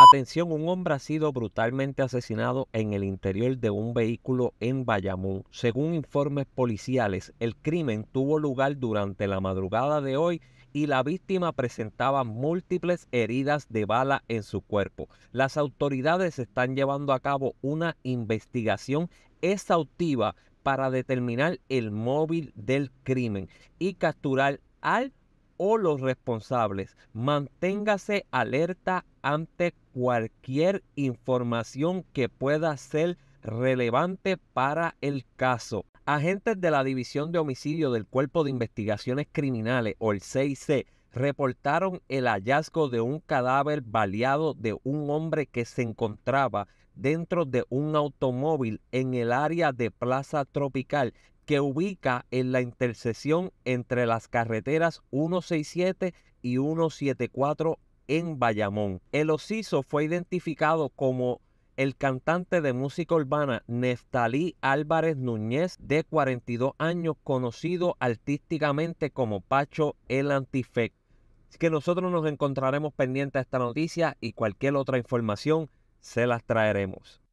Atención, un hombre ha sido brutalmente asesinado en el interior de un vehículo en Bayamón. Según informes policiales, el crimen tuvo lugar durante la madrugada de hoy y la víctima presentaba múltiples heridas de bala en su cuerpo. Las autoridades están llevando a cabo una investigación exhaustiva para determinar el móvil del crimen y capturar al o los responsables. Manténgase alerta ante cualquier información que pueda ser relevante para el caso. Agentes de la División de Homicidio del Cuerpo de Investigaciones Criminales, o el CIC, reportaron el hallazgo de un cadáver baleado de un hombre que se encontraba dentro de un automóvil en el área de Plaza Tropical que ubica en la intersección entre las carreteras 167 y 174 en Bayamón. El Ociso fue identificado como el cantante de música urbana Neftalí Álvarez Núñez, de 42 años, conocido artísticamente como Pacho el Antifec. Así que nosotros nos encontraremos pendientes a esta noticia y cualquier otra información se las traeremos.